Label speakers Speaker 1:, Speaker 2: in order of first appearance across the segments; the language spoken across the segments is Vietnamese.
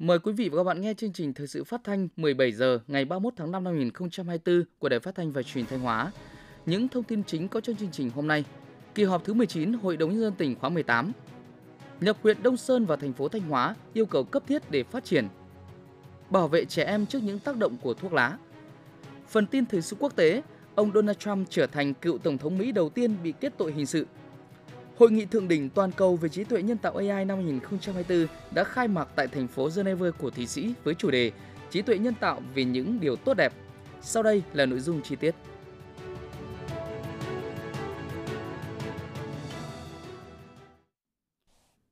Speaker 1: Mời quý vị và các bạn nghe chương trình thời sự phát thanh 17 giờ ngày 31 tháng 5 năm 2024 của Đài Phát thanh và Truyền Thanh Hóa. Những thông tin chính có trong chương trình hôm nay. Kỳ họp thứ 19 Hội đồng nhân dân tỉnh khóa 18. Nhập huyện Đông Sơn và thành phố Thanh Hóa yêu cầu cấp thiết để phát triển. Bảo vệ trẻ em trước những tác động của thuốc lá. Phần tin thời sự quốc tế, ông Donald Trump trở thành cựu tổng thống Mỹ đầu tiên bị kết tội hình sự Hội nghị thượng đỉnh toàn cầu về trí tuệ nhân tạo AI năm 2024 đã khai mạc tại thành phố Geneva của Thụy Sĩ với chủ đề Trí tuệ nhân tạo vì những điều tốt đẹp. Sau đây là nội dung chi tiết.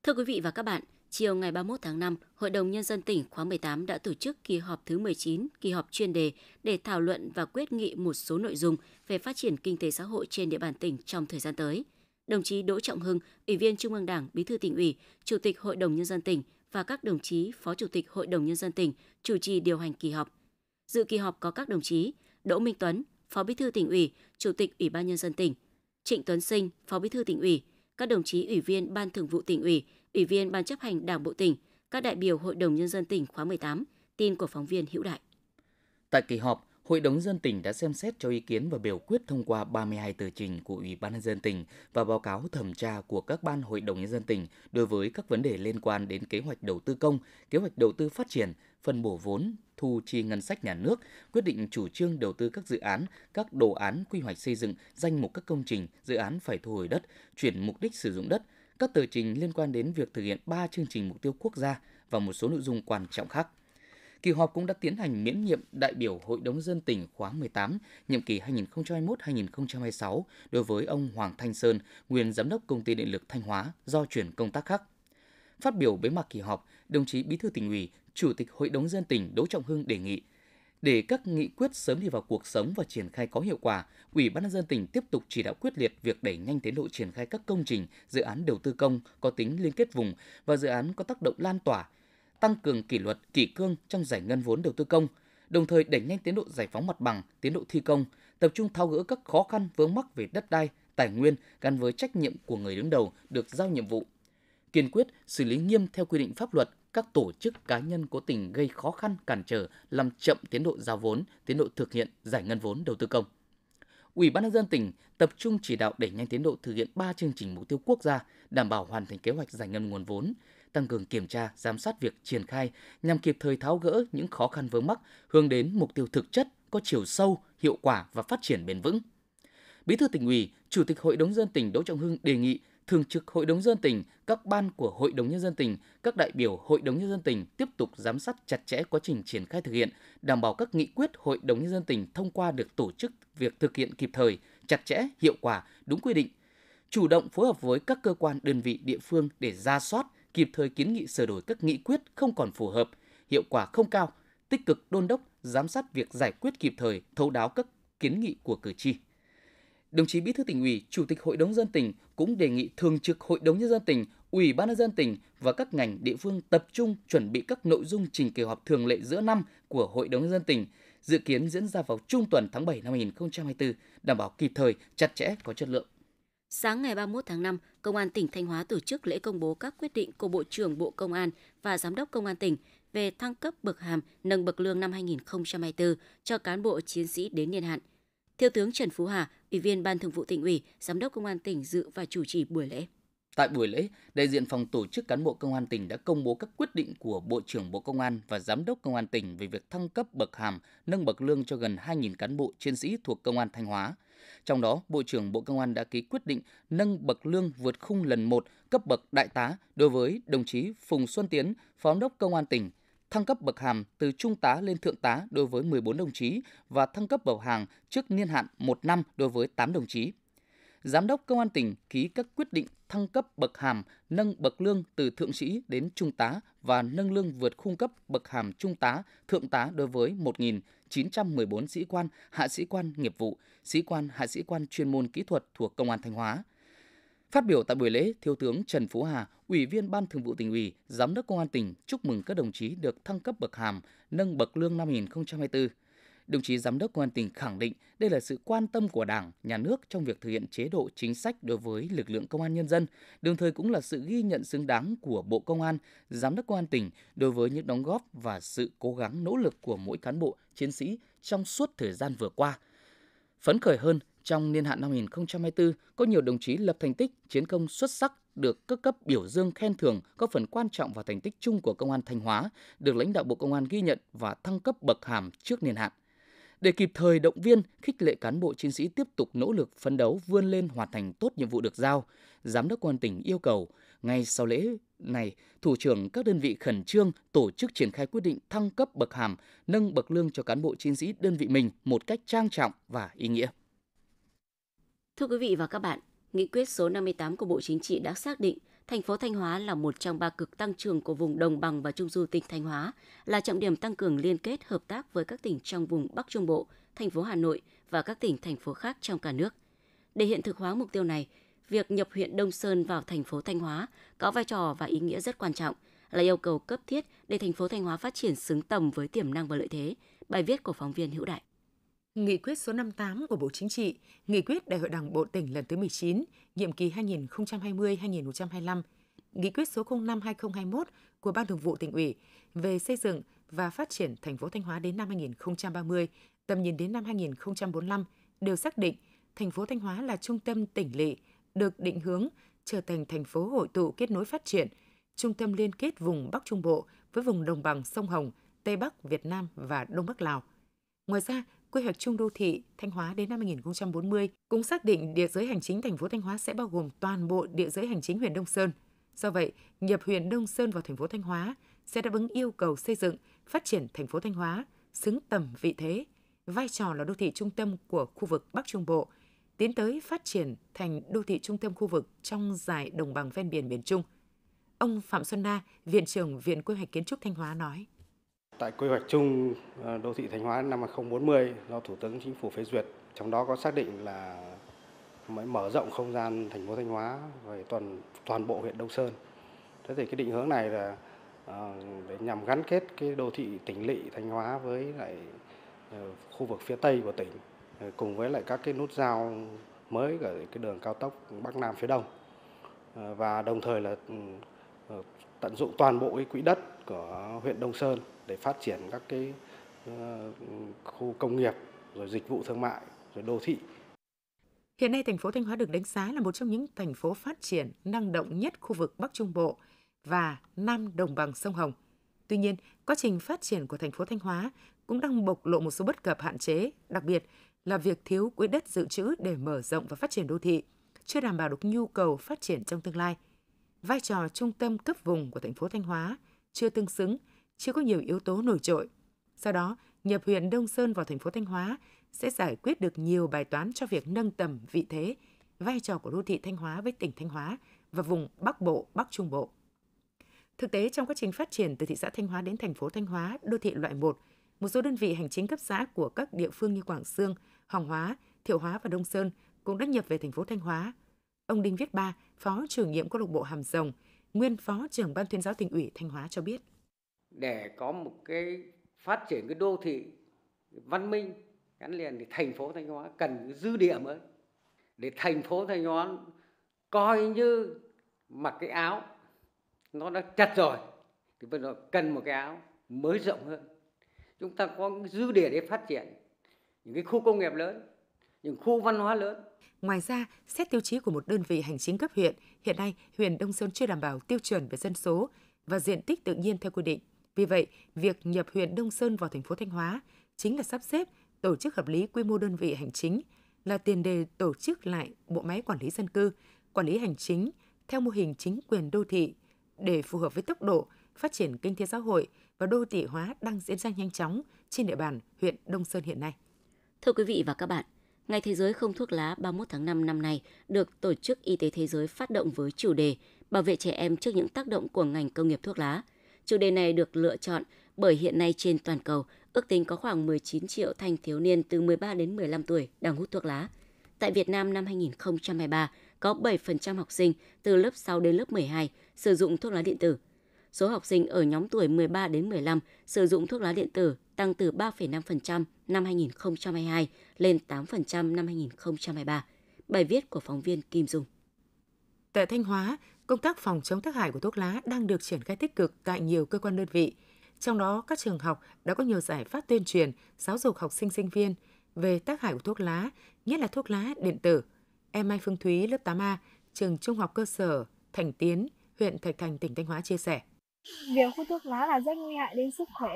Speaker 2: Thưa quý vị và các bạn, chiều ngày 31 tháng 5, Hội đồng Nhân dân tỉnh khóa 18 đã tổ chức kỳ họp thứ 19, kỳ họp chuyên đề để thảo luận và quyết nghị một số nội dung về phát triển kinh tế xã hội trên địa bàn tỉnh trong thời gian tới – đồng chí Đỗ Trọng Hưng, Ủy viên Trung ương Đảng, Bí thư tỉnh ủy, Chủ tịch Hội đồng nhân dân tỉnh và các đồng chí Phó Chủ tịch Hội đồng nhân dân tỉnh chủ trì điều hành kỳ họp. Dự kỳ họp có các đồng chí Đỗ Minh Tuấn, Phó Bí thư tỉnh ủy, Chủ tịch Ủy ban nhân dân tỉnh, Trịnh Tuấn Sinh, Phó Bí thư tỉnh ủy, các đồng chí ủy viên Ban Thường vụ tỉnh ủy, ủy viên Ban chấp hành Đảng bộ tỉnh, các đại biểu Hội đồng nhân dân tỉnh khóa 18. Tin của phóng viên Hữu Đại.
Speaker 1: Tại kỳ họp, Hội đồng dân tỉnh đã xem xét cho ý kiến và biểu quyết thông qua 32 tờ trình của Ủy ban nhân dân tỉnh và báo cáo thẩm tra của các ban hội đồng nhân dân tỉnh đối với các vấn đề liên quan đến kế hoạch đầu tư công, kế hoạch đầu tư phát triển, phân bổ vốn, thu chi ngân sách nhà nước, quyết định chủ trương đầu tư các dự án, các đồ án quy hoạch xây dựng, danh mục các công trình, dự án phải thu hồi đất, chuyển mục đích sử dụng đất, các tờ trình liên quan đến việc thực hiện 3 chương trình mục tiêu quốc gia và một số nội dung quan trọng khác. Kỳ họp cũng đã tiến hành miễn nhiệm đại biểu Hội đồng dân tỉnh khóa 18, nhiệm kỳ 2021-2026 đối với ông Hoàng Thanh Sơn, nguyên giám đốc công ty điện lực Thanh Hóa do chuyển công tác khác. Phát biểu bế mạc kỳ họp, đồng chí Bí thư tỉnh ủy, Chủ tịch Hội đồng dân tỉnh Đỗ Trọng Hưng đề nghị để các nghị quyết sớm đi vào cuộc sống và triển khai có hiệu quả, Ủy ban nhân dân tỉnh tiếp tục chỉ đạo quyết liệt việc đẩy nhanh tiến độ triển khai các công trình, dự án đầu tư công có tính liên kết vùng và dự án có tác động lan tỏa, tăng cường kỷ luật, kỷ cương trong giải ngân vốn đầu tư công, đồng thời đẩy nhanh tiến độ giải phóng mặt bằng, tiến độ thi công, tập trung tháo gỡ các khó khăn vướng mắc về đất đai, tài nguyên gắn với trách nhiệm của người đứng đầu được giao nhiệm vụ. Kiên quyết xử lý nghiêm theo quy định pháp luật các tổ chức cá nhân cố tình gây khó khăn cản trở làm chậm tiến độ giao vốn, tiến độ thực hiện giải ngân vốn đầu tư công. Ủy ban nhân dân tỉnh tập trung chỉ đạo đẩy nhanh tiến độ thực hiện 3 chương trình mục tiêu quốc gia, đảm bảo hoàn thành kế hoạch giải ngân nguồn vốn, tăng cường kiểm tra, giám sát việc triển khai nhằm kịp thời tháo gỡ những khó khăn vướng mắc, hướng đến mục tiêu thực chất có chiều sâu, hiệu quả và phát triển bền vững. Bí thư tỉnh ủy, Chủ tịch Hội đồng dân tỉnh Đỗ Trọng Hưng đề nghị Thường trực Hội đồng dân tỉnh, các ban của Hội đồng nhân dân tỉnh, các đại biểu Hội đồng nhân dân tỉnh tiếp tục giám sát chặt chẽ quá trình triển khai thực hiện, đảm bảo các nghị quyết Hội đồng nhân dân tỉnh thông qua được tổ chức việc thực hiện kịp thời, chặt chẽ, hiệu quả, đúng quy định. Chủ động phối hợp với các cơ quan đơn vị địa phương để ra soát, kịp thời kiến nghị sửa đổi các nghị quyết không còn phù hợp, hiệu quả không cao, tích cực đôn đốc, giám sát việc giải quyết kịp thời, thấu đáo các kiến nghị của cử tri. Đồng chí Bí thư tỉnh ủy, Chủ tịch Hội đồng dân tỉnh cũng đề nghị Thường trực Hội đồng nhân dân tỉnh, Ủy ban nhân dân tỉnh và các ngành địa phương tập trung chuẩn bị các nội dung trình kỳ họp thường lệ giữa năm của Hội đồng nhân dân tỉnh, dự kiến diễn ra vào trung tuần tháng 7 năm 2024, đảm bảo kịp thời, chặt chẽ, có chất lượng.
Speaker 2: Sáng ngày 31 tháng 5, Công an tỉnh Thanh Hóa tổ chức lễ công bố các quyết định của Bộ trưởng Bộ Công an và Giám đốc Công an tỉnh về thăng cấp bậc hàm, nâng bậc lương năm 2024 cho cán bộ chiến sĩ đến niên hạn. Thiếu tướng Trần Phú Hà, Ủy viên Ban Thường vụ tỉnh ủy, Giám đốc Công an tỉnh dự và chủ trì buổi lễ. Tại buổi lễ, đại diện phòng tổ chức cán bộ công an tỉnh đã công
Speaker 1: bố các quyết định của Bộ trưởng Bộ Công an và Giám đốc Công an tỉnh về việc thăng cấp bậc hàm, nâng bậc lương cho gần 2.000 cán bộ chiến sĩ thuộc Công an Thanh Hóa – trong đó, Bộ trưởng Bộ Công an đã ký quyết định nâng bậc lương vượt khung lần 1 cấp bậc đại tá đối với đồng chí Phùng Xuân Tiến, Phó đốc Công an tỉnh, thăng cấp bậc hàm từ trung tá lên thượng tá đối với 14 đồng chí và thăng cấp bậc hàng trước niên hạn 1 năm đối với 8 đồng chí. Giám đốc Công an tỉnh ký các quyết định thăng cấp bậc hàm, nâng bậc lương từ thượng sĩ đến trung tá và nâng lương vượt khung cấp bậc hàm trung tá, thượng tá đối với 1.000 914 sĩ quan, hạ sĩ quan nghiệp vụ, sĩ quan, hạ sĩ quan chuyên môn kỹ thuật thuộc Công an Thanh Hóa. Phát biểu tại buổi lễ, Thiếu tướng Trần Phú Hà, Ủy viên Ban Thường vụ tỉnh ủy, Giám đốc Công an tỉnh chúc mừng các đồng chí được thăng cấp bậc hàm, nâng bậc lương năm 2024. Đồng chí Giám đốc Công an tỉnh khẳng định đây là sự quan tâm của Đảng, Nhà nước trong việc thực hiện chế độ chính sách đối với lực lượng Công an nhân dân, đồng thời cũng là sự ghi nhận xứng đáng của Bộ Công an, Giám đốc Công an tỉnh đối với những đóng góp và sự cố gắng nỗ lực của mỗi cán bộ, chiến sĩ trong suốt thời gian vừa qua. Phấn khởi hơn, trong niên hạn năm 2024, có nhiều đồng chí lập thành tích, chiến công xuất sắc được các cấp biểu dương khen thưởng có phần quan trọng vào thành tích chung của Công an Thanh Hóa, được lãnh đạo Bộ Công an ghi nhận và thăng cấp bậc hàm trước niên hạn để kịp thời động viên, khích lệ cán bộ chiến sĩ tiếp tục nỗ lực phấn đấu vươn lên hoàn thành tốt nhiệm vụ được giao, Giám đốc Công tỉnh yêu cầu ngay sau lễ này, thủ trưởng các đơn vị khẩn trương tổ chức triển khai quyết định thăng cấp bậc hàm, nâng bậc lương cho cán bộ chiến sĩ đơn vị mình một cách trang trọng và ý nghĩa.
Speaker 2: Thưa quý vị và các bạn, Nghị quyết số 58 của Bộ Chính trị đã xác định thành phố Thanh Hóa là một trong ba cực tăng trưởng của vùng đồng bằng và trung du tỉnh Thanh Hóa, là trọng điểm tăng cường liên kết hợp tác với các tỉnh trong vùng Bắc Trung Bộ, thành phố Hà Nội và các tỉnh thành phố khác trong cả nước. Để hiện thực hóa mục tiêu này, việc nhập huyện Đông Sơn vào thành phố Thanh Hóa có vai trò và ý nghĩa rất quan trọng, là yêu cầu cấp thiết để thành phố Thanh Hóa phát triển xứng tầm với tiềm năng và lợi thế. Bài viết của phóng viên Hữu Đại. Nghị quyết số 58 của Bộ Chính trị, Nghị quyết Đại hội Đảng Bộ tỉnh lần thứ 19,
Speaker 3: nhiệm kỳ 2020-2025, Nghị quyết số 05-2021 của Ban Thường vụ tỉnh ủy về xây dựng và phát triển thành phố Thanh Hóa đến năm 2030, tầm nhìn đến năm 2045 đều xác định thành phố Thanh Hóa là trung tâm tỉnh lỵ, được định hướng trở thành thành phố hội tụ kết nối phát triển, trung tâm liên kết vùng Bắc Trung Bộ với vùng đồng bằng sông Hồng, Tây Bắc Việt Nam và Đông Bắc Lào. Ngoài ra, quy hoạch chung đô thị Thanh Hóa đến năm 2040 cũng xác định địa giới hành chính thành phố Thanh Hóa sẽ bao gồm toàn bộ địa giới hành chính huyện Đông Sơn. Do vậy, nhập huyện Đông Sơn vào thành phố Thanh Hóa sẽ đáp ứng yêu cầu xây dựng, phát triển thành phố Thanh Hóa xứng tầm vị thế, vai trò là đô thị trung tâm của khu vực Bắc Trung Bộ, tiến tới phát triển thành đô thị trung tâm khu vực trong giải đồng bằng ven biển miền Trung. Ông Phạm Xuân Na, Viện trưởng Viện Quy hoạch Kiến trúc Thanh Hóa nói
Speaker 1: tại quy hoạch chung ờ, đô thị Thanh Hóa năm 2040 do Thủ tướng Chính phủ phê duyệt, trong đó có xác định là mới mở rộng không gian thành phố Thanh Hóa về toàn toàn bộ huyện Đông Sơn. Thế thì cái định hướng này là ờ, để nhằm gắn kết cái đô thị tỉnh lỵ Thanh Hóa với lại ờ, khu vực phía Tây của tỉnh cùng với lại các cái nút giao mới ở cái đường cao tốc Bắc Nam phía Đông và đồng thời là ừ, Ờ, tận dụng toàn bộ cái quỹ đất của huyện Đông Sơn để phát triển các cái ờ, khu công nghiệp rồi dịch vụ thương mại rồi đô thị.
Speaker 3: Hiện nay thành phố Thanh Hóa được đánh giá là một trong những thành phố phát triển năng động nhất khu vực Bắc Trung Bộ và Nam Đồng bằng sông Hồng. Tuy nhiên, quá trình phát triển của thành phố Thanh Hóa cũng đang bộc lộ một số bất cập hạn chế, đặc biệt là việc thiếu quỹ đất dự trữ để mở rộng và phát triển đô thị, chưa đảm bảo được nhu cầu phát triển trong tương lai – vai trò trung tâm cấp vùng của thành phố Thanh Hóa chưa tương xứng, chưa có nhiều yếu tố nổi trội. Sau đó, nhập huyện Đông Sơn vào thành phố Thanh Hóa sẽ giải quyết được nhiều bài toán cho việc nâng tầm vị thế, vai trò của đô thị Thanh Hóa với tỉnh Thanh Hóa và vùng Bắc Bộ, Bắc Trung Bộ. Thực tế trong quá trình phát triển từ thị xã Thanh Hóa đến thành phố Thanh Hóa, đô thị loại 1, một số đơn vị hành chính cấp xã của các địa phương như Quảng Sương, Hoàng Hóa, Thiệu Hóa và Đông Sơn cũng đã nhập về thành phố Thanh Hóa Ông Đinh Viết Ba, Phó chủ nhiệm câu lạc bộ Hàm Rồng, nguyên Phó trưởng ban tuyên giáo tỉnh ủy Thanh Hóa
Speaker 1: cho biết. Để có một cái phát triển cái đô thị văn minh gắn liền thì thành phố Thanh Hóa cần dư địa mới để thành phố Thanh Hóa
Speaker 3: coi như mặc cái áo nó đã chặt rồi thì bây giờ cần một cái áo mới rộng hơn chúng ta có dư địa để phát triển những cái khu công nghiệp lớn những khu văn hóa lớn. Ngoài ra, xét tiêu chí của một đơn vị hành chính cấp huyện, hiện nay huyện Đông Sơn chưa đảm bảo tiêu chuẩn về dân số và diện tích tự nhiên theo quy định. Vì vậy, việc nhập huyện Đông Sơn vào thành phố Thanh Hóa chính là sắp xếp, tổ chức hợp lý quy mô đơn vị hành chính, là tiền đề tổ chức lại bộ máy quản lý dân cư, quản lý hành chính theo mô hình chính quyền đô thị để phù hợp với tốc độ phát
Speaker 2: triển kinh tế xã hội và đô thị hóa đang diễn ra nhanh chóng trên địa bàn huyện Đông Sơn hiện nay. Thưa quý vị và các bạn, Ngày Thế giới không thuốc lá 31 tháng 5 năm nay được Tổ chức Y tế Thế giới phát động với chủ đề Bảo vệ trẻ em trước những tác động của ngành công nghiệp thuốc lá. Chủ đề này được lựa chọn bởi hiện nay trên toàn cầu, ước tính có khoảng 19 triệu thanh thiếu niên từ 13 đến 15 tuổi đang hút thuốc lá. Tại Việt Nam năm 2023, có 7% học sinh từ lớp 6 đến lớp 12 sử dụng thuốc lá điện tử. Số học sinh ở nhóm tuổi 13 đến 15 sử dụng thuốc lá điện tử tăng từ 3,5% năm 2022 lên 8% năm 2023. Bài viết của phóng viên Kim Dung. Tại Thanh Hóa, công tác phòng chống tác hại của thuốc lá đang được triển khai tích cực tại
Speaker 3: nhiều cơ quan đơn vị. Trong đó, các trường học đã có nhiều giải pháp tuyên truyền, giáo dục học sinh sinh viên về tác hại của thuốc lá, nhất là thuốc lá điện tử. Em Mai Phương Thúy, lớp 8A, trường Trung học cơ sở Thành Tiến, huyện Thạch Thành, tỉnh Thanh Hóa chia sẻ.
Speaker 2: Việc hút thuốc lá là rất nguy hại đến sức khỏe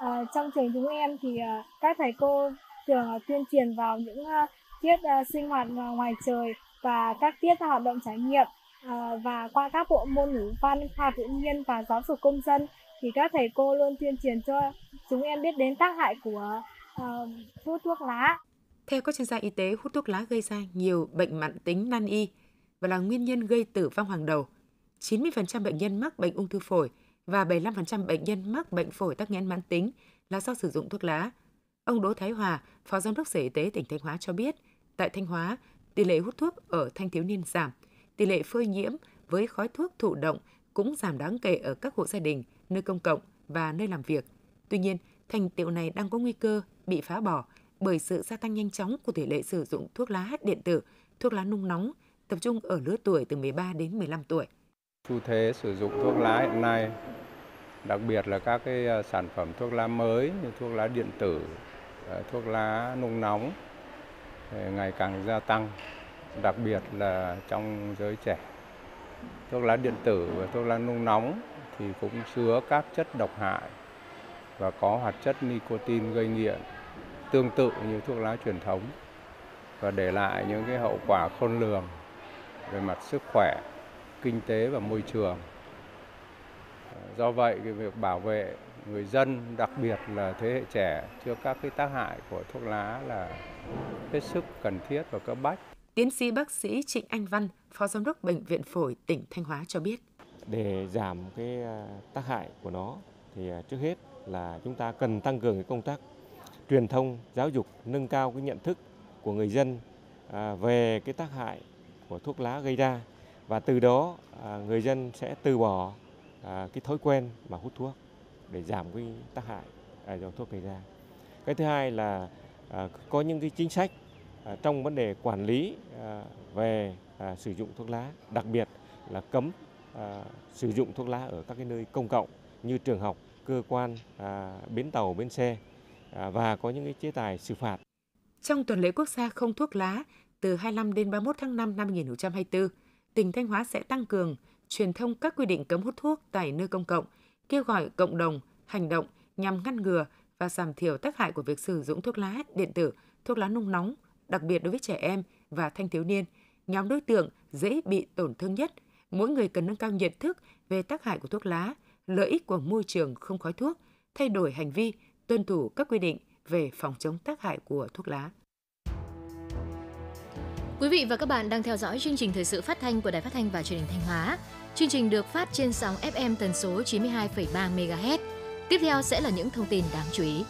Speaker 2: À, trong trường chúng em thì à, các thầy cô thường à, tuyên truyền vào những à, tiết à, sinh hoạt à, ngoài trời và các tiết hoạt động trải nghiệm à, và qua các bộ môn ngữ văn, khoa học tự nhiên và giáo dục công
Speaker 1: dân thì các thầy cô luôn tuyên truyền cho chúng em biết đến tác hại của à, hút thuốc lá.
Speaker 3: Theo các chuyên gia y tế, hút thuốc lá gây ra nhiều bệnh mãn tính nan y và là nguyên nhân gây tử vong hàng đầu. 90% bệnh nhân mắc bệnh ung thư phổi và 75% bệnh nhân mắc bệnh phổi tắc nghẽn mãn tính là do sử dụng thuốc lá. Ông Đỗ Thái Hòa, Phó Giám đốc Sở Y tế tỉnh Thanh Hóa cho biết, tại Thanh Hóa, tỷ lệ hút thuốc ở thanh thiếu niên giảm, tỷ lệ phơi nhiễm với khói thuốc thụ động cũng giảm đáng kể ở các hộ gia đình, nơi công cộng và nơi làm việc. Tuy nhiên, thành tiệu này đang có nguy cơ bị phá bỏ bởi sự gia tăng nhanh chóng của tỷ lệ sử dụng thuốc lá điện tử, thuốc lá nung nóng, tập trung ở lứa tuổi từ 13 đến 15 tuổi.
Speaker 1: Xu thế sử dụng thuốc lá hiện nay đặc biệt là các cái ờ, sản phẩm thuốc lá mới như thuốc lá điện tử, ờ, thuốc lá nung nóng ờ, ngày càng gia tăng, đặc biệt là trong giới trẻ. Thuốc lá điện tử và thuốc lá nung nóng thì cũng chứa các chất độc hại và có hoạt chất nicotine gây nghiện tương tự như thuốc lá truyền thống và để lại những cái hậu quả khôn lường về mặt sức khỏe, kinh tế và môi trường. Ờ, do vậy việc bảo vệ người dân đặc biệt là thế hệ trẻ trước các cái tác hại của thuốc lá là hết sức cần thiết và cấp bách Tiến sĩ bác sĩ
Speaker 3: Trịnh Anh Văn, Phó Giám đốc Bệnh viện Phổi tỉnh Thanh Hóa cho biết.
Speaker 1: Để giảm cái à, tác hại của nó thì à, trước hết là chúng ta cần tăng cường cái công tác truyền thông, giáo dục, nâng cao cái nhận thức của người dân à, về cái tác hại của thuốc lá gây ra và từ đó người dân sẽ từ bỏ À, cái thói quen mà hút thuốc để giảm cái tác hại à, do thuốc gây ra cái thứ hai là à, có những cái chính sách trong vấn đề quản lý về sử dụng thuốc lá đặc biệt là cấm sử dụng thuốc lá ở các cái nơi công cộng như trường học cơ quan bến tàu bến xe và có những cái chế tài xử phạt
Speaker 3: trong tuần lễ quốc gia không thuốc lá từ 25 đến 31 tháng 5 năm 2024, tỉnh Thanh Hóa sẽ tăng cường truyền thông các quy định cấm hút thuốc tại nơi công cộng, kêu gọi cộng đồng hành động nhằm ngăn ngừa và giảm thiểu tác hại của việc sử dụng thuốc lá điện tử, thuốc lá nung nóng, đặc biệt đối với trẻ em và thanh thiếu niên, nhóm đối tượng dễ bị tổn thương nhất. Mỗi người cần nâng cao nhận thức về tác hại của thuốc lá, lợi ích của môi trường không khói thuốc, thay đổi hành vi, tuân thủ các quy định về phòng chống tác hại của thuốc lá.
Speaker 2: Quý vị và các bạn đang theo dõi chương trình thời sự phát thanh của Đài Phát thanh và Truyền hình Thanh Hóa. Chương trình được phát trên sóng FM tần số 92,3 MHz. Tiếp theo sẽ là những thông tin đáng chú ý.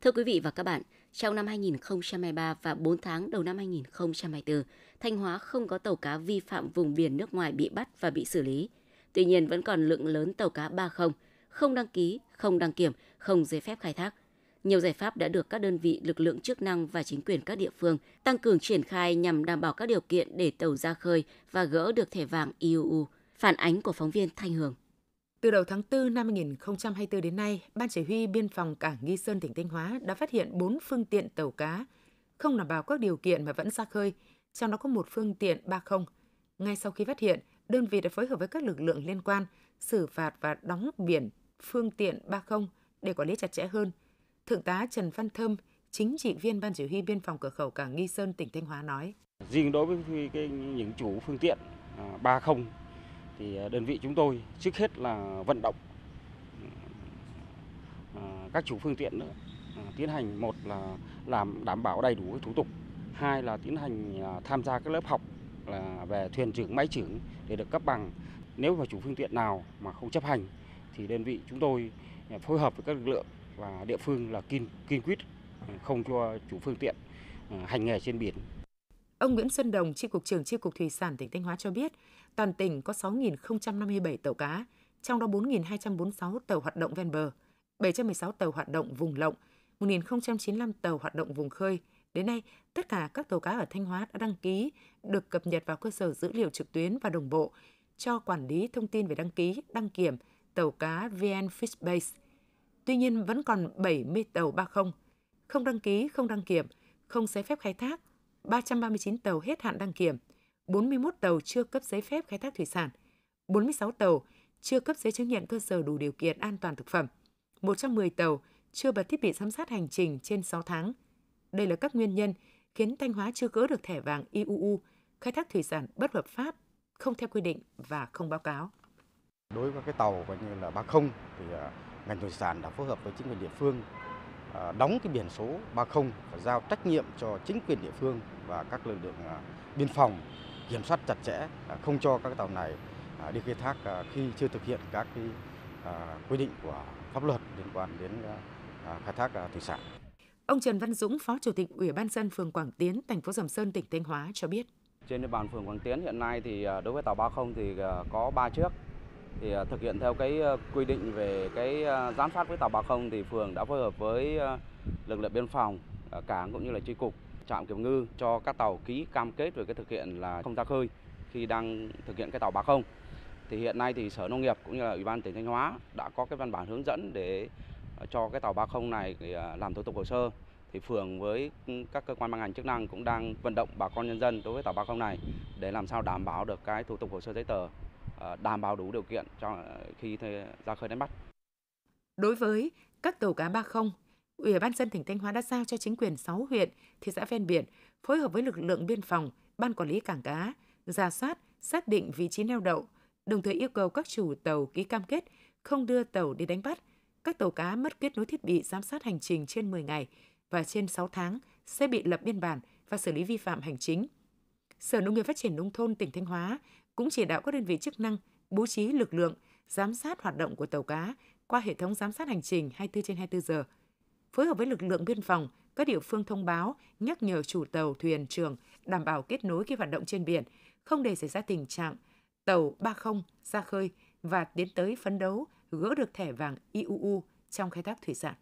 Speaker 2: Thưa quý vị và các bạn, trong năm 2023 và 4 tháng đầu năm 2024, Thanh Hóa không có tàu cá vi phạm vùng biển nước ngoài bị bắt và bị xử lý. Tuy nhiên vẫn còn lượng lớn tàu cá ba không, không đăng ký, không đăng kiểm, không giấy phép khai thác nhiều giải pháp đã được các đơn vị, lực lượng chức năng và chính quyền các địa phương tăng cường triển khai nhằm đảm bảo các điều kiện để tàu ra khơi và gỡ được thẻ vàng IUU. E Phản ánh của phóng viên Thanh Hường. Từ đầu tháng 4 năm 2024 đến nay, Ban Chỉ huy Biên phòng
Speaker 3: Cảng Nghi Sơn tỉnh Thanh Hóa đã phát hiện 4 phương tiện tàu cá không đảm bảo các điều kiện mà vẫn ra khơi, trong đó có một phương tiện 30. Ngay sau khi phát hiện, đơn vị đã phối hợp với các lực lượng liên quan xử phạt và đóng biển phương tiện 30 để quản lý chặt chẽ hơn – Thượng tá Trần Văn Thơm, chính trị viên Ban chỉ huy biên phòng cửa khẩu cảng Nghi Sơn, tỉnh Thanh Hóa nói.
Speaker 1: Riêng đối với cái, những chủ phương tiện à, ba không thì à, đơn vị chúng tôi trước hết là vận động à, các chủ phương tiện nữa tiến hành một là làm đảm bảo đầy đủ thủ tục hai là tiến hành tham gia các lớp học là về thuyền trưởng máy trưởng để được cấp bằng nếu mà chủ phương tiện nào mà không chấp hành thì đơn vị chúng tôi phối hợp với các lực lượng và địa phương là kiên kiên quyết à, không cho chủ phương tiện à, hành nghề trên biển.
Speaker 3: Ông Nguyễn Xuân Đồng, tri cục trưởng tri cục thủy sản tỉnh Thanh Hóa cho biết, toàn tỉnh có 6.057 tàu cá, trong đó 4.246 tàu hoạt động ven bờ, 716 tàu hoạt động vùng lộng, 1.095 tàu hoạt động vùng khơi. Đến nay, tất cả các tàu cá ở Thanh Hóa đã đăng ký, được cập nhật vào cơ sở dữ liệu trực tuyến và đồng bộ cho quản lý thông tin về đăng ký, đăng kiểm tàu cá VN Fishbase Tuy nhiên vẫn còn 70 tàu 30 không đăng ký, không đăng kiểm, không giấy phép khai thác, 339 tàu hết hạn đăng kiểm, 41 tàu chưa cấp giấy phép khai thác thủy sản, 46 tàu chưa cấp giấy chứng nhận cơ sở đủ điều kiện an toàn thực phẩm, 110 tàu chưa bật thiết bị giám sát hành trình trên 6 tháng. Đây là các nguyên nhân khiến Thanh Hóa chưa gỡ được thẻ vàng IUU, khai thác thủy sản bất hợp pháp, không theo quy định và không báo cáo.
Speaker 1: Đối với cái tàu coi như là 30 thì à, ngành thủy sản đã phối hợp với chính quyền địa phương à, đóng cái biển số 30 và giao trách nhiệm cho chính quyền địa phương và các lực lượng à, biên phòng kiểm soát chặt chẽ à, không cho các tàu này đi khai thác khi chưa thực hiện các cái quy định của pháp luật liên quan đến khai thác thủy sản.
Speaker 3: Ông Trần Văn Dũng, Phó Chủ tịch Ủy ban dân phường Quảng Tiến, thành phố Sầm Sơn, tỉnh Thanh
Speaker 1: Hóa cho biết. Trên địa bàn phường Quảng Tiến hiện nay thì đối với tàu 30 thì có 3 chiếc thì à, thực hiện theo cái ờ, quy định về cái à, giám sát với tàu bà không thì phường đã phối hợp với ờ, lực lượng biên phòng ờ, cảng cũng như là tri cục trạm kiểm ngư cho các tàu ký cam kết về cái thực hiện là không ra khơi khi đang thực hiện cái tàu bà không thì hiện nay thì sở nông nghiệp cũng như là ủy ban tỉnh thanh hóa đã có cái văn bản hướng dẫn để cho cái tàu ba không này làm thủ tục hồ sơ thì phường với ừ, các cơ quan ban ngành chức năng cũng đang vận động bà con nhân dân đối với tàu ba không này để làm sao đảm bảo được cái thủ tục hồ sơ giấy tờ Ờ, đảm bảo đủ điều kiện cho ờ, khi ra khơi đánh bắt.
Speaker 3: Đối với các tàu cá 30, Ủy ban dân tỉnh Thanh Hóa đã giao cho chính quyền 6 huyện, thị xã ven biển phối hợp với lực lượng biên phòng, ban quản lý cảng cá, ra soát, xác định vị trí neo đậu, đồng thời yêu cầu các chủ tàu ký cam kết không đưa tàu đi đánh bắt. Các tàu cá mất kết nối thiết bị giám sát hành trình trên 10 ngày và trên 6 tháng sẽ bị lập biên bản và xử lý vi phạm hành chính. Sở Nông nghiệp Phát triển Nông thôn tỉnh Thanh Hóa cũng chỉ đạo các đơn vị chức năng bố trí lực lượng giám sát hoạt động của tàu cá qua hệ thống giám sát hành trình 24 trên 24 giờ. Phối hợp với lực lượng biên phòng, các địa phương thông báo, nhắc nhở chủ tàu, thuyền, trường đảm bảo kết nối khi hoạt động trên biển, không để xảy ra tình trạng tàu 30 ra khơi
Speaker 2: và tiến tới phấn đấu gỡ được thẻ vàng IUU trong khai thác thủy sản.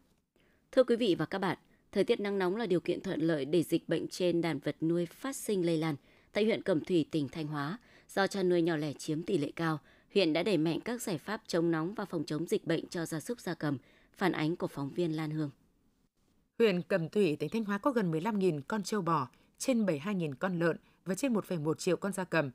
Speaker 2: Thưa quý vị và các bạn, thời tiết nắng nóng là điều kiện thuận lợi để dịch bệnh trên đàn vật nuôi phát sinh lây lan. Tại huyện Cẩm Thủy, tỉnh Thanh Hóa, do chăn nuôi nhỏ lẻ chiếm tỷ lệ cao, huyện đã đẩy mạnh các giải pháp chống nóng và phòng chống dịch bệnh cho gia súc gia cầm, phản ánh của phóng viên Lan Hương. Huyện Cẩm Thủy, tỉnh Thanh Hóa có gần 15.000 con trâu bò, trên 72.000 con
Speaker 3: lợn và trên 1,1 triệu con gia cầm.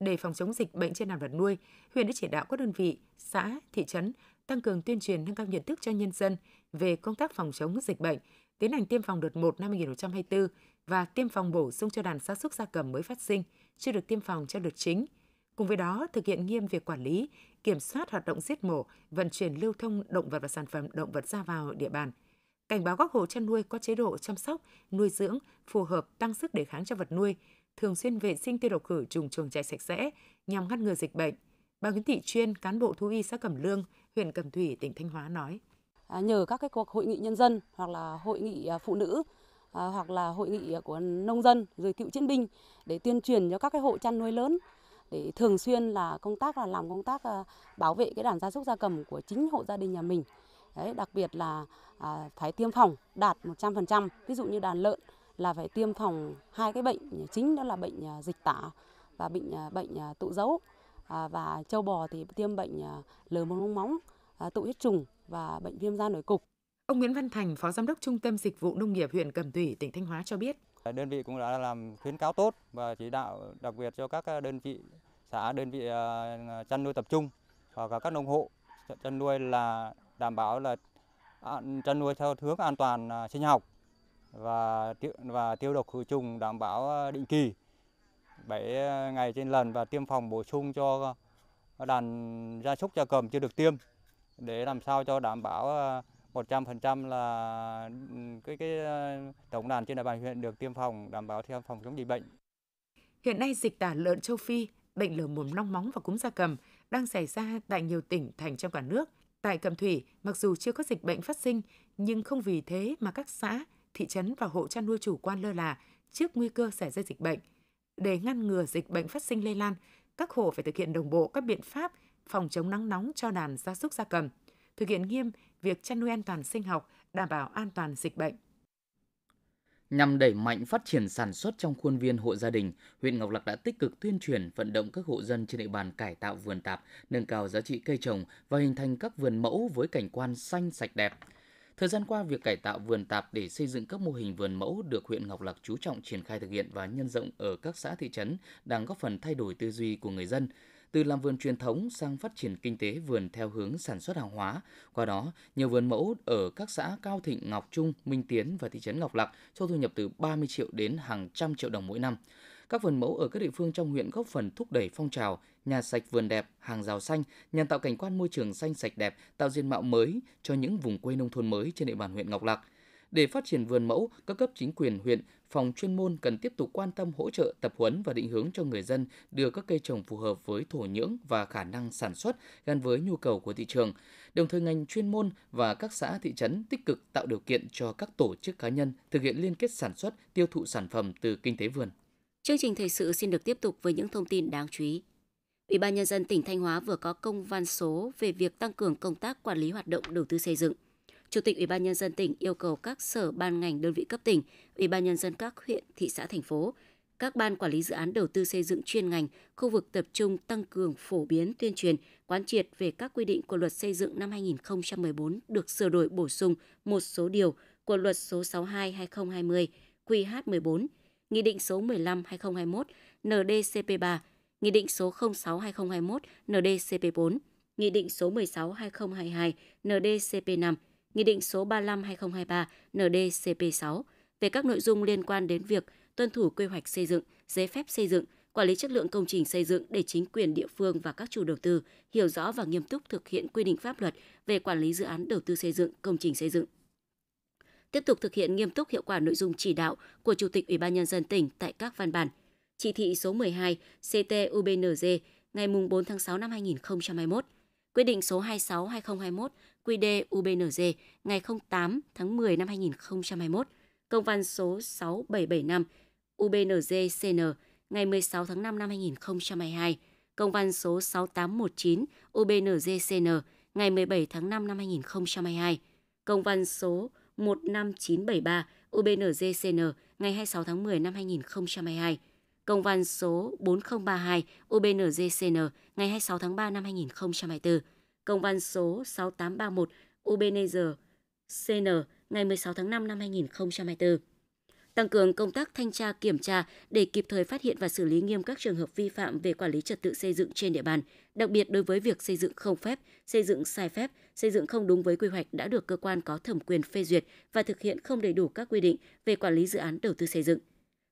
Speaker 3: Để phòng chống dịch bệnh trên đàn vật nuôi, huyện đã chỉ đạo các đơn vị, xã, thị trấn tăng cường tuyên truyền nâng cao nhận thức cho nhân dân về công tác phòng chống dịch bệnh, tiến hành tiêm phòng đợt 1 năm 2024 và tiêm phòng bổ sung cho đàn gia súc gia cầm mới phát sinh, chưa được tiêm phòng cho đợt chính. Cùng với đó, thực hiện nghiêm việc quản lý, kiểm soát hoạt động giết mổ, vận chuyển lưu thông động vật và sản phẩm động vật ra vào địa bàn. Cảnh báo các hộ chăn nuôi có chế độ chăm sóc, nuôi dưỡng phù hợp tăng sức đề kháng cho vật nuôi, thường xuyên vệ sinh tiêu độc khử trùng chuồng trại sạch sẽ nhằm ngăn ngừa dịch bệnh. Bà Nguyễn Thị Chuyên, cán bộ thú y xã Cẩm Lương, huyện Cẩm Thủy, tỉnh Thanh Hóa nói. À, nhờ các cái cuộc hội nghị nhân dân hoặc là hội nghị à, phụ nữ à, hoặc là hội nghị của nông dân rồi cựu chiến binh để tuyên truyền cho các cái hộ chăn nuôi lớn để thường xuyên là công tác là làm công tác bảo vệ cái đàn gia súc gia cầm của chính hộ gia đình nhà mình. Đấy, đặc biệt là phải tiêm phòng đạt 100%, ví dụ như đàn lợn là phải tiêm phòng hai cái bệnh chính đó là bệnh dịch tả và bệnh bệnh tụ dấu và châu bò thì tiêm bệnh lờ mồm long móng. À, tụ huyết trùng và bệnh viêm da nổi cục. Ông Nguyễn Văn Thành, Phó Giám đốc Trung tâm Dịch vụ Nông nghiệp huyện Cẩm Thủy, tỉnh Thanh Hóa cho biết.
Speaker 1: À, đơn vị cũng đã làm khuyến cáo tốt và chỉ đạo đặc biệt cho các à, đơn vị xã, đơn vị chăn nuôi tập trung và các nông hộ chăn nuôi là đảm bảo là chăn nuôi theo hướng an toàn sinh học và tiêu, và tiêu độc khử trùng đảm bảo định kỳ 7 ngày trên lần và tiêm phòng bổ sung cho đàn gia súc gia cầm chưa được tiêm để làm sao cho đảm bảo 100% ờ, là ừ, cái, cái ờ, tổng đàn trên địa bàn huyện được tiêm phòng đảm bảo theo phòng chống dịch bệnh.
Speaker 3: Hiện nay dịch tả lợn châu Phi, bệnh lở mồm long móng và cúm gia cầm đang xảy ra tại nhiều tỉnh thành trong cả nước. Tại Cẩm Thủy, mặc dù chưa có dịch bệnh phát sinh, nhưng không vì thế mà các xã, thị trấn và hộ chăn nuôi chủ quan lơ là trước nguy cơ xảy ra dịch bệnh. Để ngăn ngừa dịch bệnh phát sinh lây lan, các hộ phải thực hiện đồng bộ các biện pháp – phòng chống nắng nóng cho đàn gia súc gia cầm, thực hiện nghiêm việc chăn nuôi an toàn sinh học, đảm bảo an toàn dịch bệnh.
Speaker 1: Nhằm đẩy mạnh phát triển sản xuất trong khuôn viên hộ gia đình, huyện Ngọc Lặc đã tích cực tuyên truyền vận động các hộ dân trên địa bàn cải tạo vườn tạp, nâng cao giá trị cây trồng và hình thành các vườn mẫu với cảnh quan xanh sạch đẹp. Thời gian qua, việc cải tạo vườn tạp để xây dựng các mô hình vườn mẫu được huyện Ngọc Lặc chú trọng triển khai thực hiện và nhân rộng ở các xã thị trấn đang góp phần thay đổi tư duy của người dân, từ làm vườn truyền thống sang phát triển kinh tế vườn theo hướng sản xuất hàng hóa. Qua đó, nhiều vườn mẫu ở các xã Cao Thịnh, Ngọc Trung, Minh Tiến và thị trấn Ngọc Lặc cho thu nhập từ 30 triệu đến hàng trăm triệu đồng mỗi năm. Các vườn mẫu ở các địa phương trong huyện góp phần thúc đẩy phong trào nhà sạch vườn đẹp, hàng rào xanh nhằm tạo cảnh quan môi trường xanh sạch đẹp, tạo diện mạo mới cho những vùng quê nông thôn mới trên địa bàn huyện Ngọc Lặc. Để phát triển vườn mẫu, các cấp chính quyền huyện phòng chuyên môn cần tiếp tục quan tâm hỗ trợ tập huấn và định hướng cho người dân đưa các cây trồng phù hợp với thổ nhưỡng và khả năng sản xuất gắn với nhu cầu của thị trường. Đồng thời ngành chuyên môn và các xã thị trấn tích cực tạo điều kiện cho các tổ chức cá nhân thực hiện liên kết sản xuất, tiêu thụ sản phẩm từ kinh tế vườn.
Speaker 2: Chương trình thời sự xin được tiếp tục với những thông tin đáng chú ý. Ủy ban nhân dân tỉnh Thanh Hóa vừa có công văn số về việc tăng cường công tác quản lý hoạt động đầu tư xây dựng Chủ tịch Ủy ban nhân dân tỉnh yêu cầu các sở ban ngành đơn vị cấp tỉnh, Ủy ban nhân dân các huyện, thị xã thành phố, các ban quản lý dự án đầu tư xây dựng chuyên ngành, khu vực tập trung tăng cường phổ biến tuyên truyền, quán triệt về các quy định của luật xây dựng năm 2014 được sửa đổi bổ sung một số điều của luật số 62-2020 QH14, Nghị định số 15-2021 NDCP3, Nghị định số 06-2021 NDCP4, Nghị định số 16-2022 NDCP5, Nghị định số 35-2023 NDCP6 về các nội dung liên quan đến việc tuân thủ quy hoạch xây dựng, giấy phép xây dựng, quản lý chất lượng công trình xây dựng để chính quyền địa phương và các chủ đầu tư hiểu rõ và nghiêm túc thực hiện quy định pháp luật về quản lý dự án đầu tư xây dựng, công trình xây dựng. Tiếp tục thực hiện nghiêm túc hiệu quả nội dung chỉ đạo của Chủ tịch Ủy ban nhân dân tỉnh tại các văn bản. Chỉ thị số 12 CT-UBND ngày 4 tháng 6 năm 2021, Quyết định số 26-2021 QD UBNZ ngày 08 tháng 10 năm 2021, công văn số 6775 UBNZ-CN ngày 16 tháng 5 năm 2022, công văn số 6819 UBNZ-CN ngày 17 tháng 5 năm 2022, công văn số 15973 UBNZ-CN ngày 26 tháng 10 năm 2022, công văn số 4032 UBNZ-CN ngày 26 tháng 3 năm 2024 công văn số 6831 ubnd CN ngày 16 tháng 5 năm 2024 tăng cường công tác thanh tra kiểm tra để kịp thời phát hiện và xử lý nghiêm các trường hợp vi phạm về quản lý trật tự xây dựng trên địa bàn, đặc biệt đối với việc xây dựng không phép, xây dựng sai phép, xây dựng không đúng với quy hoạch đã được cơ quan có thẩm quyền phê duyệt và thực hiện không đầy đủ các quy định về quản lý dự án đầu tư xây dựng.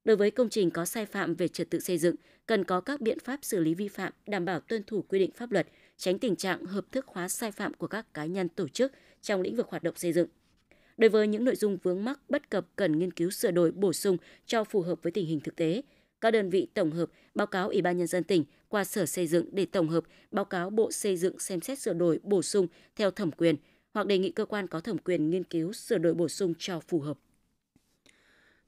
Speaker 2: Đối với công trình có sai phạm về trật tự xây dựng, cần có các biện pháp xử lý vi phạm đảm bảo tuân thủ quy định pháp luật, tránh tình trạng hợp thức hóa sai phạm của các cá nhân tổ chức trong lĩnh vực hoạt động xây dựng. Đối với những nội dung vướng mắc bất cập cần nghiên cứu sửa đổi bổ sung cho phù hợp với tình hình thực tế, các đơn vị tổng hợp báo cáo Ủy ban nhân dân tỉnh qua Sở Xây dựng để tổng hợp báo cáo Bộ Xây dựng xem xét sửa đổi bổ sung theo thẩm quyền hoặc đề nghị cơ quan có thẩm quyền nghiên cứu sửa đổi bổ sung cho phù hợp.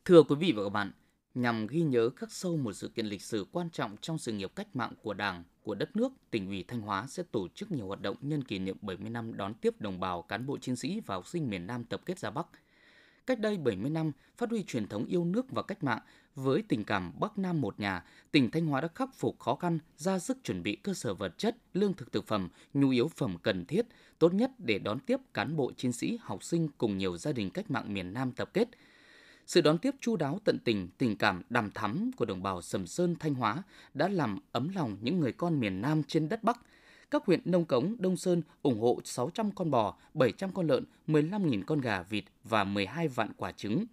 Speaker 1: Thưa quý vị và các bạn, Nhằm ghi nhớ khắc sâu một sự kiện lịch sử quan trọng trong sự nghiệp cách mạng của Đảng, của đất nước, tỉnh ủy Thanh Hóa sẽ tổ chức nhiều hoạt động nhân kỷ niệm 70 năm đón tiếp đồng bào, cán bộ chiến sĩ và học sinh miền Nam tập kết ra Bắc. Cách đây 70 năm, phát huy truyền thống yêu nước và cách mạng, với tình cảm Bắc Nam một nhà, tỉnh Thanh Hóa đã khắc phục khó khăn, ra sức chuẩn bị cơ sở vật chất, lương thực thực phẩm, nhu yếu phẩm cần thiết, tốt nhất để đón tiếp cán bộ chiến sĩ, học sinh cùng nhiều gia đình cách mạng miền Nam tập kết – sự đón tiếp chu đáo tận tình, tình cảm đằm thắm của đồng bào Sầm Sơn Thanh Hóa đã làm ấm lòng những người con miền Nam trên đất Bắc. Các huyện Nông Cống, Đông Sơn ủng hộ 600 con bò, 700 con lợn, 15.000 con gà vịt và 12 vạn quả trứng.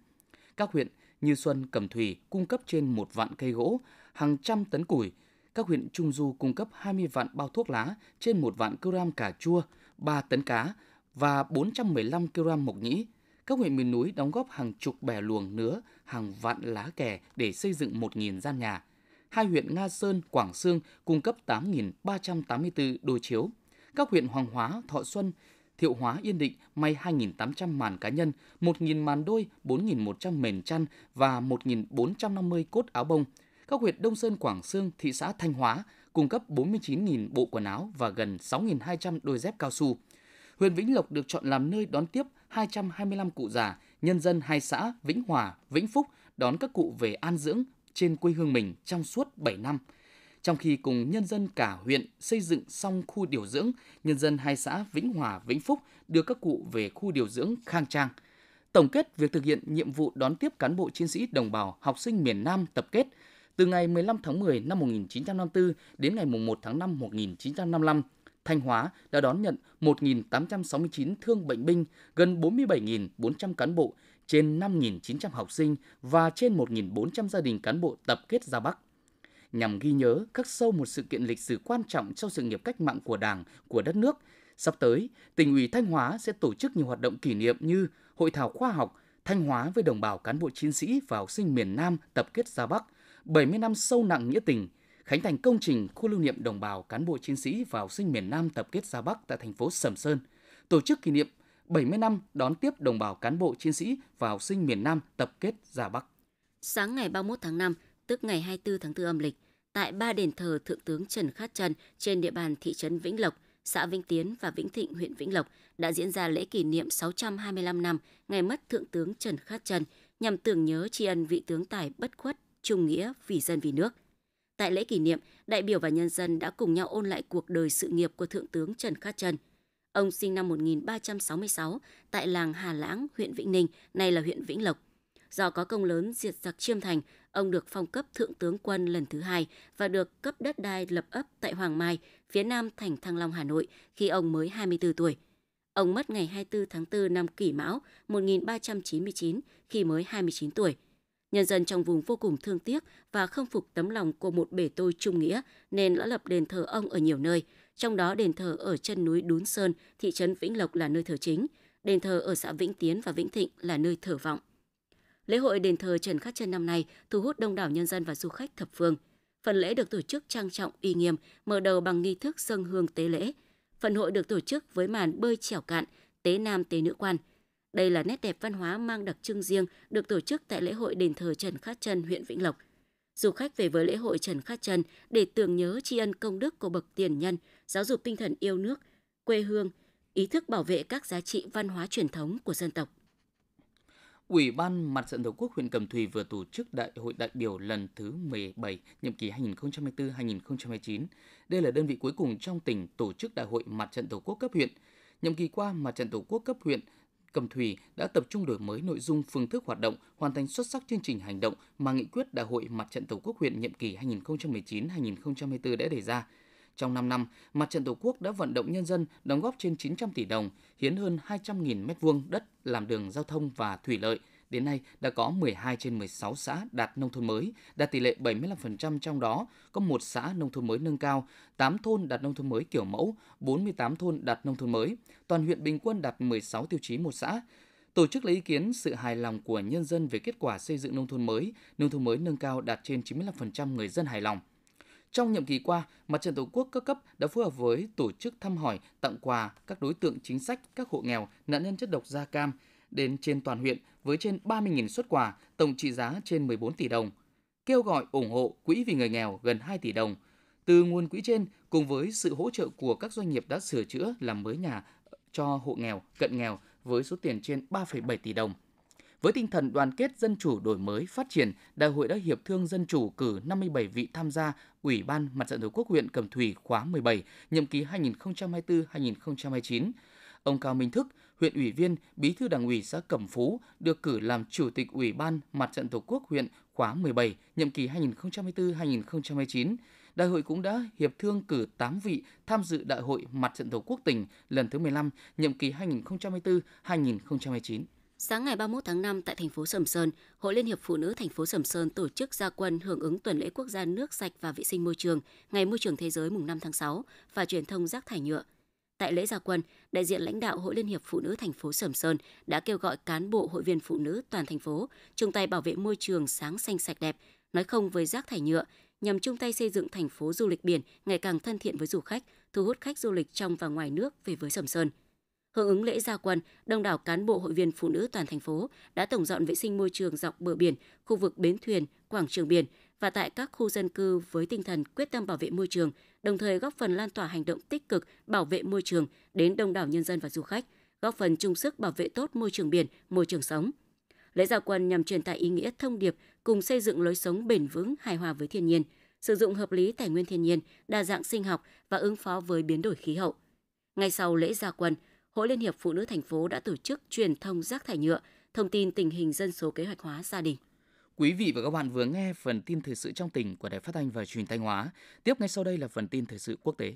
Speaker 1: Các huyện như Xuân, Cẩm Thủy cung cấp trên một vạn cây gỗ, hàng trăm tấn củi. Các huyện Trung Du cung cấp 20 vạn bao thuốc lá, trên một vạn kg cà chua, 3 tấn cá và 415 kg mộc nhĩ, các huyện miền núi đóng góp hàng chục bè luồng nứa, hàng vạn lá kè để xây dựng 1.000 gian nhà. Hai huyện Nga Sơn, Quảng Sương cung cấp 8.384 đồ chiếu. Các huyện Hoàng Hóa, Thọ Xuân, Thiệu Hóa Yên Định may 2.800 màn cá nhân, 1.000 màn đôi, 4.100 mền chăn và 1.450 cốt áo bông. Các huyện Đông Sơn, Quảng Sương, thị xã Thanh Hóa cung cấp 49.000 bộ quần áo và gần 6.200 đôi dép cao su. Huyện Vĩnh Lộc được chọn làm nơi đón tiếp 225 cụ già, nhân dân hai xã Vĩnh Hòa, Vĩnh Phúc đón các cụ về an dưỡng trên quê hương mình trong suốt 7 năm. Trong khi cùng nhân dân cả huyện xây dựng xong khu điều dưỡng, nhân dân hai xã Vĩnh Hòa, Vĩnh Phúc đưa các cụ về khu điều dưỡng khang trang. Tổng kết việc thực hiện nhiệm vụ đón tiếp cán bộ chiến sĩ đồng bào học sinh miền Nam tập kết, từ ngày 15 tháng 10 năm 1954 đến ngày 1 tháng 5 1955, Thanh Hóa đã đón nhận 1.869 thương bệnh binh, gần 47.400 cán bộ, trên 5.900 học sinh và trên 1.400 gia đình cán bộ tập kết ra Bắc. Nhằm ghi nhớ, khắc sâu một sự kiện lịch sử quan trọng trong sự nghiệp cách mạng của Đảng, của đất nước, sắp tới, tỉnh ủy Thanh Hóa sẽ tổ chức nhiều hoạt động kỷ niệm như hội thảo khoa học Thanh Hóa với đồng bào cán bộ chiến sĩ và học sinh miền Nam tập kết ra Bắc, 70 năm sâu nặng nghĩa tình – khánh thành công trình khu lưu niệm đồng bào cán bộ chiến sĩ và học sinh miền Nam tập kết ra Bắc tại thành phố Sầm Sơn, tổ chức kỷ niệm 70 năm đón tiếp đồng bào cán bộ chiến sĩ và học sinh miền Nam tập kết ra Bắc.
Speaker 2: Sáng ngày 31 tháng 5, tức ngày 24 tháng 4 âm lịch, tại ba đền thờ Thượng tướng Trần Khát Trân trên địa bàn thị trấn Vĩnh Lộc, xã Vĩnh Tiến và Vĩnh Thịnh, huyện Vĩnh Lộc đã diễn ra lễ kỷ niệm 625 năm ngày mất Thượng tướng Trần Khát Trân nhằm tưởng nhớ tri ân vị tướng tài bất khuất, trung nghĩa vì dân vì nước. Tại lễ kỷ niệm, đại biểu và nhân dân đã cùng nhau ôn lại cuộc đời sự nghiệp của Thượng tướng Trần Khát Trần. Ông sinh năm 1366 tại làng Hà Lãng, huyện Vĩnh Ninh, nay là huyện Vĩnh Lộc. Do có công lớn diệt giặc Chiêm Thành, ông được phong cấp Thượng tướng quân lần thứ hai và được cấp đất đai lập ấp tại Hoàng Mai, phía nam thành Thăng Long, Hà Nội khi ông mới 24 tuổi. Ông mất ngày 24 tháng 4 năm Kỷ Mão 1399 khi mới 29 tuổi. Nhân dân trong vùng vô cùng thương tiếc và không phục tấm lòng của một bể tôi trung nghĩa nên đã lập đền thờ ông ở nhiều nơi. Trong đó đền thờ ở chân núi Đún Sơn, thị trấn Vĩnh Lộc là nơi thờ chính. Đền thờ ở xã Vĩnh Tiến và Vĩnh Thịnh là nơi thờ vọng. Lễ hội đền thờ Trần Khắc Chân năm nay thu hút đông đảo nhân dân và du khách thập phương. Phần lễ được tổ chức trang trọng uy nghiêm, mở đầu bằng nghi thức dâng hương tế lễ. Phần hội được tổ chức với màn bơi chèo cạn, tế nam tế nữ quan – đây là nét đẹp văn hóa mang đặc trưng riêng được tổ chức tại lễ hội đền thờ Trần Khát Trân, huyện Vĩnh Lộc. Du khách về với lễ hội Trần Khát Trân để tưởng nhớ tri ân công đức của bậc tiền nhân, giáo dục tinh thần yêu nước, quê hương, ý thức bảo vệ các giá trị văn hóa truyền thống của dân tộc.
Speaker 1: Ủy ban Mặt trận Tổ quốc huyện Cẩm Thủy vừa tổ chức Đại hội đại biểu lần thứ 17, nhiệm kỳ 2024-2029. Đây là đơn vị cuối cùng trong tỉnh tổ chức Đại hội Mặt trận Tổ quốc cấp huyện. Nhiệm kỳ qua, Mặt trận Tổ quốc cấp huyện Cầm Thủy đã tập trung đổi mới nội dung phương thức hoạt động, hoàn thành xuất sắc chương trình hành động mà nghị quyết Đại hội Mặt trận Tổ quốc huyện nhiệm kỳ 2019-2024 đã đề ra. Trong 5 năm, Mặt trận Tổ quốc đã vận động nhân dân đóng góp trên 900 tỷ đồng, hiến hơn 200.000 m2 đất làm đường giao thông và thủy lợi – Đến nay đã có 12 trên 16 xã đạt nông thôn mới, đạt tỷ lệ 75% trong đó có một xã nông thôn mới nâng cao, 8 thôn đạt nông thôn mới kiểu mẫu, 48 thôn đạt nông thôn mới. Toàn huyện bình quân đạt 16 tiêu chí một xã tổ chức lấy ý kiến sự hài lòng của nhân dân về kết quả xây dựng nông thôn mới, nông thôn mới nâng cao đạt trên 95% người dân hài lòng. Trong nhiệm kỳ qua, Mặt trận Tổ quốc các cấp đã phối hợp với tổ chức thăm hỏi, tặng quà các đối tượng chính sách, các hộ nghèo, nạn nhân chất độc da cam, đến trên toàn huyện với trên 30.000 xuất quà, tổng trị giá trên 14 tỷ đồng. Kêu gọi ủng hộ Quỹ vì người nghèo gần 2 tỷ đồng. Từ nguồn quỹ trên, cùng với sự hỗ trợ của các doanh nghiệp đã sửa chữa làm mới nhà cho hộ nghèo, cận nghèo với số tiền trên 3,7 tỷ đồng. Với tinh thần đoàn kết dân chủ đổi mới phát triển, Đại hội đã hiệp thương dân chủ cử 57 vị tham gia Ủy ban Mặt trận Tổ quốc huyện cầm Thủy khóa 17, nhiệm kỳ 2024-2029. Ông Cao Minh Thức, huyện ủy viên, bí thư đảng ủy xã Cẩm Phú, được cử làm chủ tịch Ủy ban Mặt trận Tổ quốc huyện khóa 17, nhiệm kỳ 2024-2029. Đại hội cũng đã hiệp thương cử 8 vị tham dự Đại hội Mặt trận Tổ quốc
Speaker 2: tỉnh lần thứ 15, nhiệm kỳ 2024-2029. Sáng ngày 31 tháng 5 tại thành phố Sầm Sơn, Hội Liên hiệp Phụ nữ thành phố Sầm Sơn tổ chức gia quân hưởng ứng tuần lễ quốc gia nước sạch và vệ sinh môi trường, Ngày môi trường thế giới mùng 5 tháng 6 và truyền thông rác thải nhựa Tại lễ gia quân, đại diện lãnh đạo Hội Liên hiệp Phụ nữ thành phố Sầm Sơn đã kêu gọi cán bộ hội viên phụ nữ toàn thành phố chung tay bảo vệ môi trường sáng xanh sạch đẹp, nói không với rác thải nhựa, nhằm chung tay xây dựng thành phố du lịch biển ngày càng thân thiện với du khách, thu hút khách du lịch trong và ngoài nước về với Sầm Sơn. Hưởng ứng lễ gia quân, đông đảo cán bộ hội viên phụ nữ toàn thành phố đã tổng dọn vệ sinh môi trường dọc bờ biển, khu vực bến thuyền, quảng trường biển và tại các khu dân cư với tinh thần quyết tâm bảo vệ môi trường, đồng thời góp phần lan tỏa hành động tích cực bảo vệ môi trường đến đông đảo nhân dân và du khách, góp phần chung sức bảo vệ tốt môi trường biển, môi trường sống. Lễ gia quân nhằm truyền tải ý nghĩa thông điệp cùng xây dựng lối sống bền vững, hài hòa với thiên nhiên, sử dụng hợp lý tài nguyên thiên nhiên, đa dạng sinh học và ứng phó với biến đổi khí hậu. Ngay sau lễ gia quân, Hội Liên hiệp Phụ nữ thành phố đã tổ chức truyền thông rác thải nhựa, thông tin tình hình dân số kế hoạch hóa gia đình.
Speaker 1: Quý vị và các bạn vừa nghe phần tin thời sự trong tỉnh của Đài Phát thanh và Truyền thanh Hóa. Tiếp ngay sau đây là phần tin thời sự quốc tế.